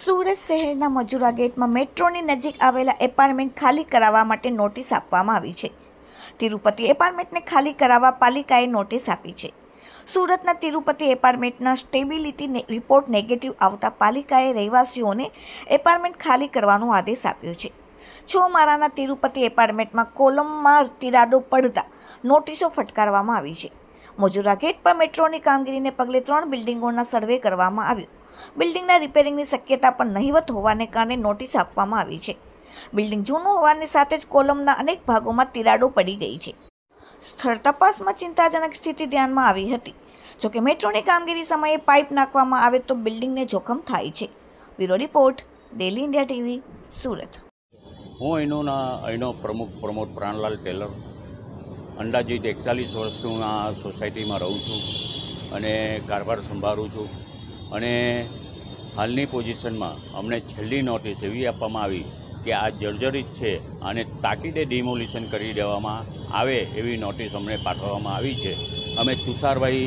સુરત શહેરના મજૂરા ગેટમાં મેટ્રોની નજીક આવેલા એપાર્ટમેન્ટ ખાલી કરાવવા માટે નોટિસ આપવામાં આવી છે તિરુપતિ એપાર્ટમેન્ટને ખાલી કરાવવા પાલિકાએ નોટિસ આપી છે સુરતના તિરુપતિ એપાર્ટમેન્ટના સ્ટેબિલિટી રિપોર્ટ નેગેટિવ આવતા પાલિકાએ રહેવાસીઓને એપાર્ટમેન્ટ ખાલી કરવાનો આદેશ આપ્યો છે છ માળાના તિરુપતિ એપાર્ટમેન્ટમાં કોલમમાં તિરાડો પડતા નોટિસો ફટકારવામાં આવી છે મજૂરા ગેટ પર મેટ્રોની કામગીરીને પગલે ત્રણ બિલ્ડિંગોના સર્વે કરવામાં આવ્યો બિલ્ડિંગના રિપેરિંગની શક્યતા પણ નહીવત હોવાને કારણે નોટિસ આપવામાં આવી છે બિલ્ડિંગ જૂનું હોવાની સાથે જ કોલમના અનેક ભાગોમાં તિરાડો પડી ગઈ છે સ્થળ તપાસમાં ચિંતાજનક સ્થિતિ ધ્યાનમાં આવી હતી જોકે મેટ્રોની કામગીરી સમયે પાઇપ નાખવામાં આવે તો બિલ્ડિંગને જોખમ થાય છે bureau report daily India TV Surat હું અહીંનોના અહીંનો પ્રમુખ પ્રમોદ પ્રાણલાલ ટેલર અંદાજિત એકતાલીસ વર્ષનું આ સોસાયટીમાં રહું છું અને કારભાર સંભાળું છું અને હાલની પોઝિશનમાં અમને છેલ્લી નોટિસ એવી આપવામાં આવી કે આ જર્જરિત છે અને તાકીદે ડિમોલિશન કરી દેવામાં આવે એવી નોટિસ અમને પાઠવવામાં આવી છે અમે તુષારભાઈ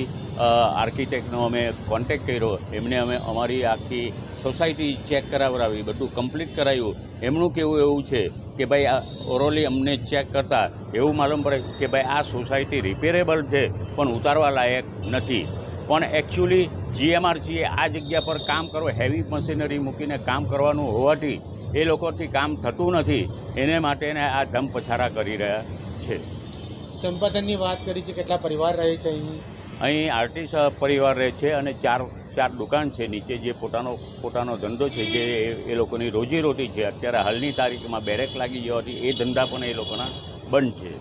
આર્કિટેક્ટનો અમે કોન્ટેક કર્યો એમને અમે અમારી આખી સોસાયટી ચેક કરાવરાવી બધું કમ્પ્લીટ કરાયું એમનું કેવું એવું છે કે ભાઈ આ ઓરોલી અમને ચેક કરતાં એવું માલુમ પડે કે ભાઈ આ સોસાયટી રિપેરેબલ છે પણ ઉતારવા લાયક નથી પણ એકચ્યુઅલી જીએમઆરસીએ આ જગ્યા પર કામ કરો હેવી મશીનરી મૂકીને કામ કરવાનું હોવાથી એ લોકોથી કામ થતું નથી એને માટેને આ ધમ પછારા કરી રહ્યા છે સંપાદનની વાત કરી છે કેટલા પરિવાર રહે છે અહીં અહીં આર્ટિસ્ટ પરિવાર રહે છે અને ચાર ચાર દુકાન છે નીચે જે પોતાનો પોતાનો ધંધો છે જે એ લોકોની રોજીરોટી છે અત્યારે હાલની તારીખમાં બેરેક લાગી જવાથી એ ધંધા પણ એ લોકોના બંધ છે